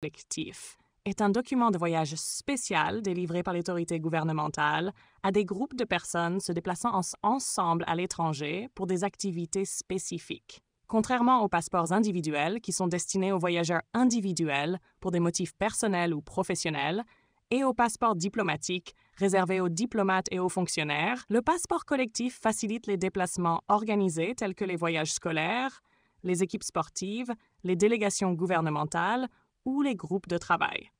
collectif est un document de voyage spécial délivré par l'autorité gouvernementale à des groupes de personnes se déplaçant ensemble à l'étranger pour des activités spécifiques. Contrairement aux passeports individuels qui sont destinés aux voyageurs individuels pour des motifs personnels ou professionnels, et aux passeports diplomatiques réservés aux diplomates et aux fonctionnaires, le passeport collectif facilite les déplacements organisés tels que les voyages scolaires, les équipes sportives, les délégations gouvernementales les groupes de travail.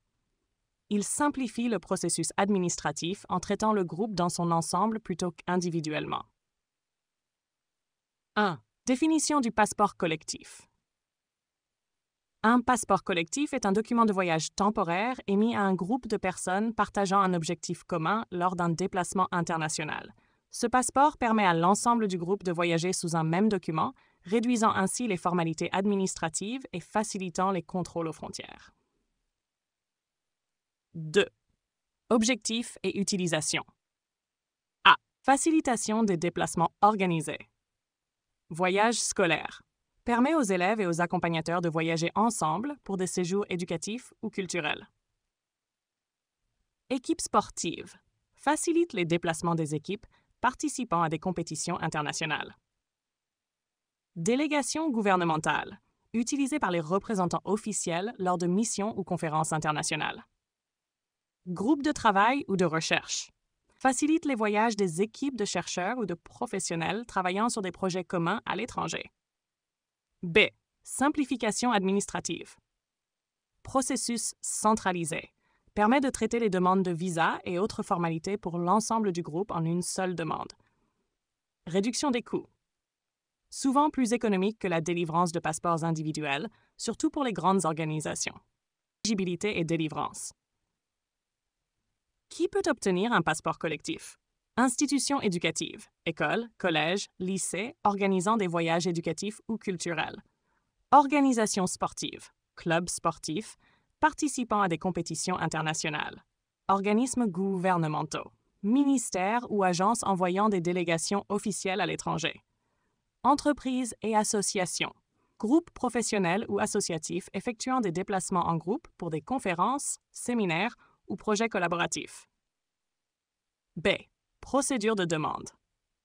Il simplifie le processus administratif en traitant le groupe dans son ensemble plutôt qu'individuellement. 1. Définition du passeport collectif. Un passeport collectif est un document de voyage temporaire émis à un groupe de personnes partageant un objectif commun lors d'un déplacement international. Ce passeport permet à l'ensemble du groupe de voyager sous un même document réduisant ainsi les formalités administratives et facilitant les contrôles aux frontières. 2. Objectifs et utilisation. A. Facilitation des déplacements organisés. Voyage scolaire. Permet aux élèves et aux accompagnateurs de voyager ensemble pour des séjours éducatifs ou culturels. Équipe sportive. Facilite les déplacements des équipes participant à des compétitions internationales. Délégation gouvernementale, utilisée par les représentants officiels lors de missions ou conférences internationales. Groupe de travail ou de recherche, facilite les voyages des équipes de chercheurs ou de professionnels travaillant sur des projets communs à l'étranger. B. Simplification administrative. Processus centralisé. Permet de traiter les demandes de visa et autres formalités pour l'ensemble du groupe en une seule demande. Réduction des coûts souvent plus économique que la délivrance de passeports individuels, surtout pour les grandes organisations. Éligibilité et délivrance. Qui peut obtenir un passeport collectif? Institutions éducatives, écoles, collèges, lycées organisant des voyages éducatifs ou culturels. Organisations sportives, clubs sportifs, participant à des compétitions internationales. Organismes gouvernementaux, ministères ou agences envoyant des délégations officielles à l'étranger entreprises et associations, groupes professionnels ou associatifs effectuant des déplacements en groupe pour des conférences, séminaires ou projets collaboratifs. B. Procédure de demande.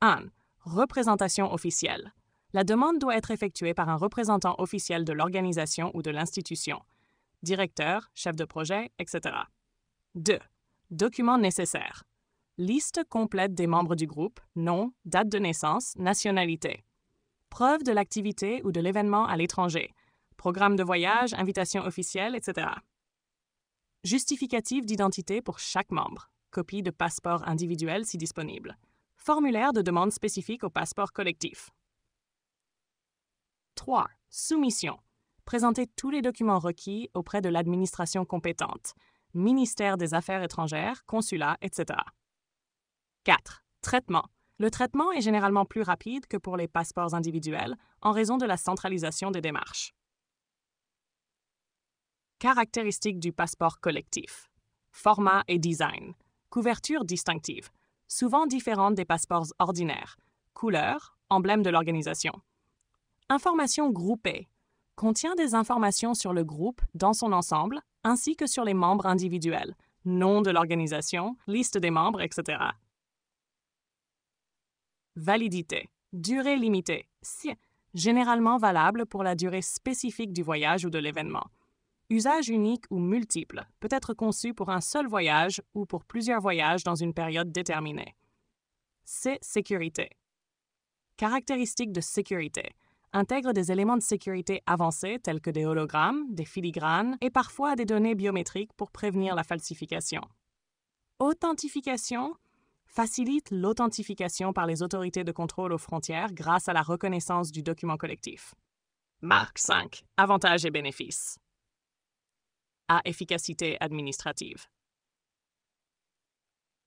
1. Représentation officielle. La demande doit être effectuée par un représentant officiel de l'organisation ou de l'institution, directeur, chef de projet, etc. 2. Documents nécessaires. Liste complète des membres du groupe, nom, date de naissance, nationalité preuve de l'activité ou de l'événement à l'étranger, programme de voyage, invitation officielle, etc. Justificatif d'identité pour chaque membre, copie de passeport individuel si disponible, formulaire de demande spécifique au passeport collectif. 3. Soumission. Présenter tous les documents requis auprès de l'administration compétente, ministère des Affaires étrangères, consulat, etc. 4. Traitement. Le traitement est généralement plus rapide que pour les passeports individuels en raison de la centralisation des démarches. Caractéristiques du passeport collectif. Format et design. Couverture distinctive, souvent différente des passeports ordinaires. Couleur, emblème de l'organisation. Information groupée. Contient des informations sur le groupe dans son ensemble ainsi que sur les membres individuels, nom de l'organisation, liste des membres, etc validité, durée limitée, si, généralement valable pour la durée spécifique du voyage ou de l'événement. Usage unique ou multiple, peut être conçu pour un seul voyage ou pour plusieurs voyages dans une période déterminée. C. Sécurité. Caractéristiques de sécurité. Intègre des éléments de sécurité avancés tels que des hologrammes, des filigranes et parfois des données biométriques pour prévenir la falsification. Authentification facilite l'authentification par les autorités de contrôle aux frontières grâce à la reconnaissance du document collectif. Marque 5. Avantages et bénéfices. A efficacité administrative.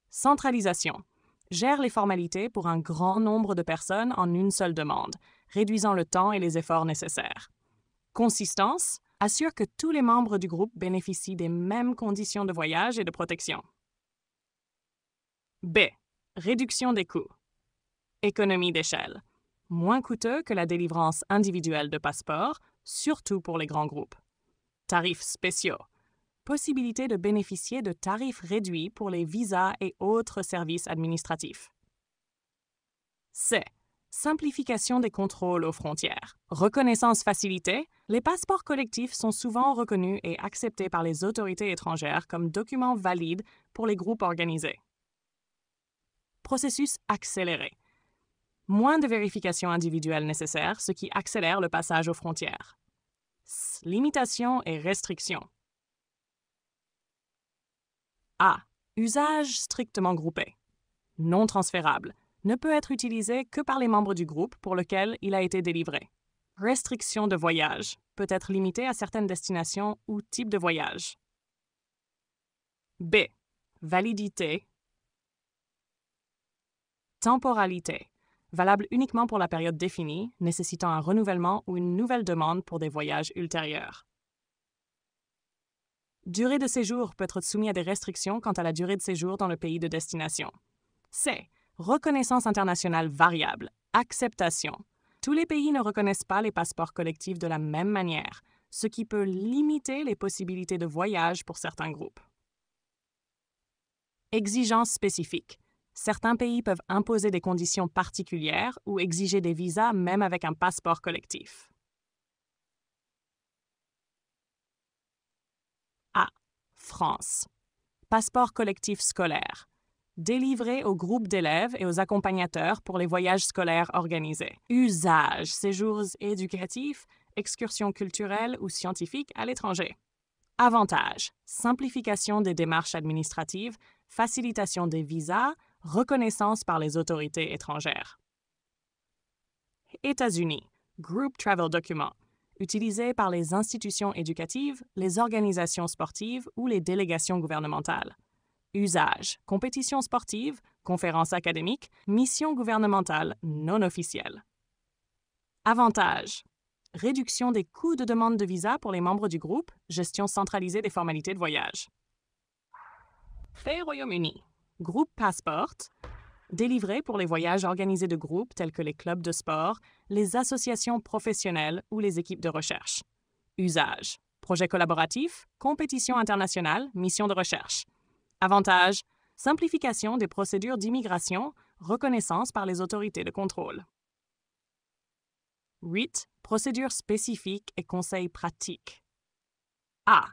Centralisation. Gère les formalités pour un grand nombre de personnes en une seule demande, réduisant le temps et les efforts nécessaires. Consistance. Assure que tous les membres du groupe bénéficient des mêmes conditions de voyage et de protection. B. Réduction des coûts. Économie d'échelle. Moins coûteux que la délivrance individuelle de passeports, surtout pour les grands groupes. Tarifs spéciaux. Possibilité de bénéficier de tarifs réduits pour les visas et autres services administratifs. C. Simplification des contrôles aux frontières. Reconnaissance facilitée. Les passeports collectifs sont souvent reconnus et acceptés par les autorités étrangères comme documents valides pour les groupes organisés processus accéléré. Moins de vérifications individuelles nécessaires, ce qui accélère le passage aux frontières. Limitations et restrictions. A. Usage strictement groupé. Non transférable. Ne peut être utilisé que par les membres du groupe pour lequel il a été délivré. Restriction de voyage. Peut être limité à certaines destinations ou types de voyage. B. Validité Temporalité. Valable uniquement pour la période définie, nécessitant un renouvellement ou une nouvelle demande pour des voyages ultérieurs. Durée de séjour peut être soumise à des restrictions quant à la durée de séjour dans le pays de destination. C. Reconnaissance internationale variable. Acceptation. Tous les pays ne reconnaissent pas les passeports collectifs de la même manière, ce qui peut limiter les possibilités de voyage pour certains groupes. Exigences spécifiques certains pays peuvent imposer des conditions particulières ou exiger des visas même avec un passeport collectif. A. France. Passeport collectif scolaire. Délivré aux groupes d'élèves et aux accompagnateurs pour les voyages scolaires organisés. Usage, séjours éducatifs, excursions culturelles ou scientifiques à l'étranger. Avantage. simplification des démarches administratives, facilitation des visas, reconnaissance par les autorités étrangères. États-Unis, Group Travel Document, utilisé par les institutions éducatives, les organisations sportives ou les délégations gouvernementales. Usage, Compétition sportive, conférences académiques, missions gouvernementales non officielles. Avantages. Réduction des coûts de demande de visa pour les membres du groupe, gestion centralisée des formalités de voyage. Fait Royaume-Uni, Groupe Passport, délivré pour les voyages organisés de groupes tels que les clubs de sport, les associations professionnelles ou les équipes de recherche. Usage projet collaboratif, compétition internationale, mission de recherche. Avantage, simplification des procédures d'immigration, reconnaissance par les autorités de contrôle. 8. Procédures spécifiques et conseils pratiques. A.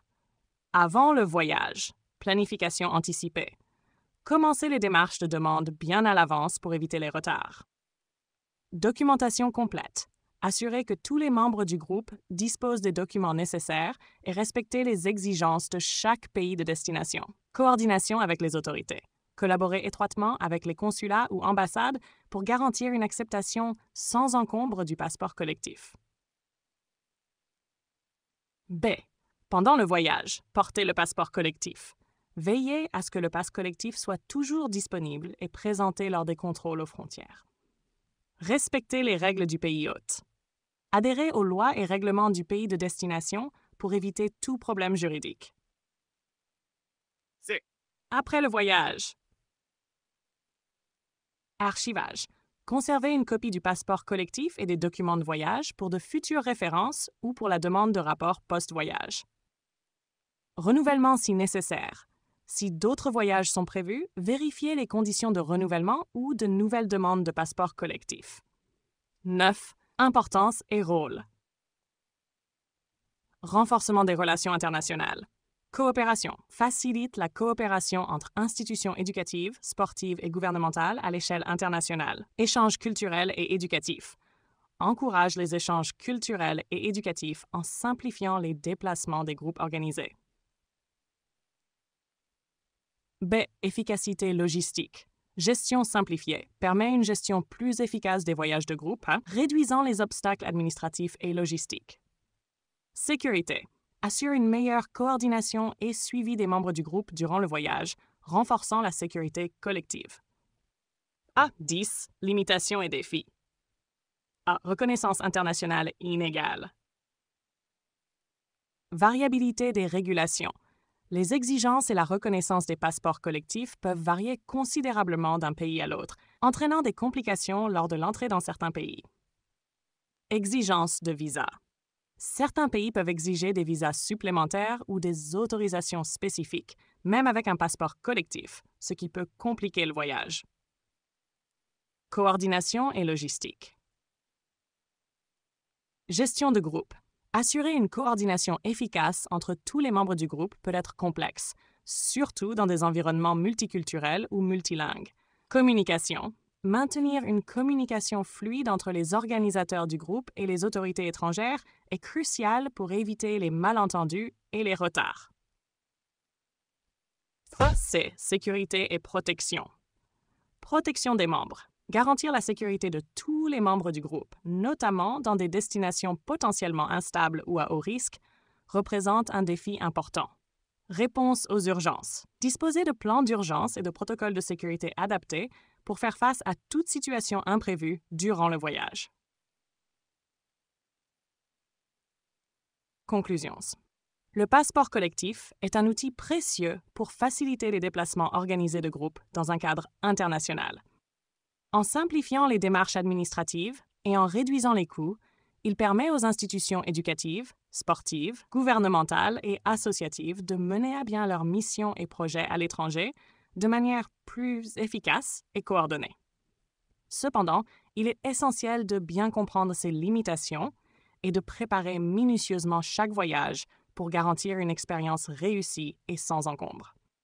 Avant le voyage. Planification anticipée. Commencez les démarches de demande bien à l'avance pour éviter les retards. Documentation complète. Assurez que tous les membres du groupe disposent des documents nécessaires et respectez les exigences de chaque pays de destination. Coordination avec les autorités. Collaborer étroitement avec les consulats ou ambassades pour garantir une acceptation sans encombre du passeport collectif. B. Pendant le voyage, portez le passeport collectif. Veillez à ce que le passe collectif soit toujours disponible et présenté lors des contrôles aux frontières. Respectez les règles du pays hôte. Adhérez aux lois et règlements du pays de destination pour éviter tout problème juridique. Après le voyage. Archivage. Conservez une copie du passeport collectif et des documents de voyage pour de futures références ou pour la demande de rapport post-voyage. Renouvellement si nécessaire. Si d'autres voyages sont prévus, vérifiez les conditions de renouvellement ou de nouvelles demandes de passeport collectif. 9. Importance et rôle. Renforcement des relations internationales. Coopération facilite la coopération entre institutions éducatives, sportives et gouvernementales à l'échelle internationale. Échanges culturels et éducatifs. Encourage les échanges culturels et éducatifs en simplifiant les déplacements des groupes organisés. B. Ben, efficacité logistique. Gestion simplifiée permet une gestion plus efficace des voyages de groupe, hein, réduisant les obstacles administratifs et logistiques. Sécurité assure une meilleure coordination et suivi des membres du groupe durant le voyage, renforçant la sécurité collective. A10. Limitations et défis. A. Reconnaissance internationale inégale. Variabilité des régulations les exigences et la reconnaissance des passeports collectifs peuvent varier considérablement d'un pays à l'autre, entraînant des complications lors de l'entrée dans certains pays. Exigences de visa. Certains pays peuvent exiger des visas supplémentaires ou des autorisations spécifiques, même avec un passeport collectif, ce qui peut compliquer le voyage. Coordination et logistique. Gestion de groupe. Assurer une coordination efficace entre tous les membres du groupe peut être complexe, surtout dans des environnements multiculturels ou multilingues. Communication. Maintenir une communication fluide entre les organisateurs du groupe et les autorités étrangères est crucial pour éviter les malentendus et les retards. C. Sécurité et protection. Protection des membres garantir la sécurité de tous les membres du groupe, notamment dans des destinations potentiellement instables ou à haut risque, représente un défi important. Réponse aux urgences. Disposer de plans d'urgence et de protocoles de sécurité adaptés pour faire face à toute situation imprévue durant le voyage. Conclusions. Le passeport collectif est un outil précieux pour faciliter les déplacements organisés de groupe dans un cadre international. En simplifiant les démarches administratives et en réduisant les coûts, il permet aux institutions éducatives, sportives, gouvernementales et associatives de mener à bien leurs missions et projets à l'étranger de manière plus efficace et coordonnée. Cependant, il est essentiel de bien comprendre ses limitations et de préparer minutieusement chaque voyage pour garantir une expérience réussie et sans encombre.